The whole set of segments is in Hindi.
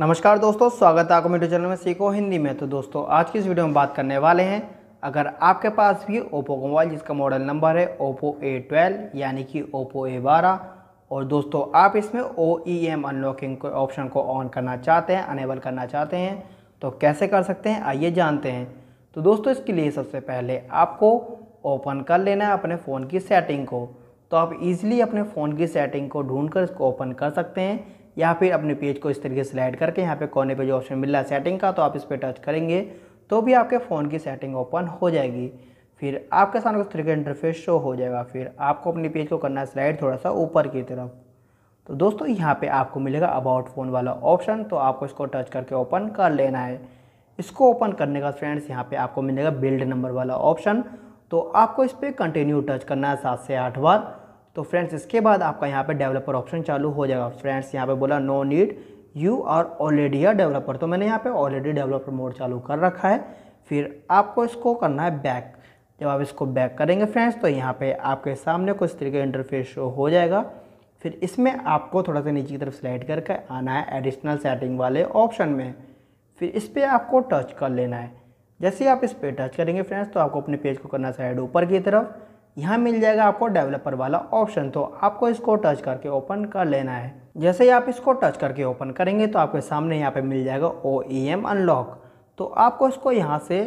नमस्कार दोस्तों स्वागत है आपको मेरे चैनल में सीखो हिंदी में तो दोस्तों आज की इस वीडियो में बात करने वाले हैं अगर आपके पास भी ओप्पो का मोबाइल जिसका मॉडल नंबर है ओप्पो ए ट्वेल्व यानी कि ओप्पो ए बारह और दोस्तों आप इसमें O E M unlocking option को ऑन करना चाहते हैं अनेबल करना चाहते हैं तो कैसे कर सकते हैं आइए जानते हैं तो दोस्तों इसके लिए सबसे पहले आपको ओपन कर लेना है अपने फ़ोन की सेटिंग को तो आप इजीली अपने फ़ोन की सेटिंग को ढूंढकर इसको ओपन कर सकते हैं या फिर अपने पेज को इस तरीके से स्लाइड करके यहाँ पे कोने पे जो ऑप्शन मिल रहा है सेटिंग का तो आप इस पर टच करेंगे तो भी आपके फ़ोन की सेटिंग ओपन हो जाएगी फिर आपके सामने उस तरीके इंटरफेस शो हो जाएगा फिर आपको अपने पेज को करना है स्लाइड थोड़ा सा ऊपर की तरफ तो दोस्तों यहाँ पे आपको मिलेगा अबाउट फ़ोन वाला ऑप्शन तो आपको इसको टच करके ओपन कर लेना है इसको ओपन करने का फ्रेंड्स यहाँ पे आपको मिलेगा बिल्ड नंबर वाला ऑप्शन तो आपको इस पर कंटिन्यू टच करना है सात से आठ बार तो फ्रेंड्स इसके बाद आपका यहाँ पे डेवलपर ऑप्शन चालू हो जाएगा फ्रेंड्स यहाँ पे बोला no need you are already a developer तो मैंने यहाँ पे ऑलरेडी डेवलपर मोड चालू कर रखा है फिर आपको इसको करना है बैक जब आप इसको बैक करेंगे फ्रेंड्स तो यहाँ पे आपके सामने कुछ तरीके इंटरफेस शो हो जाएगा फिर इसमें आपको थोड़ा सा नीचे की तरफ स्लाइड करके आना है एडिशनल सेटिंग वाले ऑप्शन में फिर इस पर आपको टच कर लेना है जैसे ही आप इस पर टच करेंगे फ्रेंड्स तो आपको अपने पेज को करना साइड ऊपर की तरफ यहाँ मिल जाएगा आपको डेवलपर वाला ऑप्शन तो आपको इसको टच करके ओपन कर लेना है जैसे ही आप इसको टच करके ओपन करेंगे तो आपके सामने यहाँ पे मिल जाएगा ओ ई एम अनलॉक तो आपको इसको यहाँ से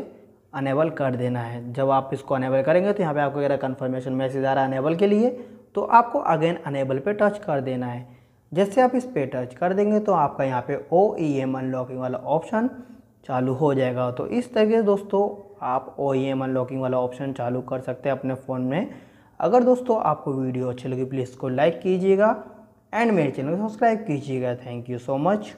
अनेबल कर देना है जब आप इसको अनेबल करेंगे तो यहाँ पे आपको मेरा कन्फर्मेशन मैसेज आ रहा है अनेबल के लिए तो आपको अगेन अनेबल पे टच कर देना है जैसे आप इस पर टच कर देंगे तो आपका यहाँ पे ओ ई एम अनलॉकिंग वाला ऑप्शन चालू हो जाएगा तो इस तरीके से दोस्तों आप ओ ई एम अनलॉकिंग वाला ऑप्शन चालू कर सकते हैं अपने फ़ोन में अगर दोस्तों आपको वीडियो अच्छी लगी प्लीज़ इसको लाइक कीजिएगा एंड मेरे चैनल को सब्सक्राइब कीजिएगा थैंक यू सो मच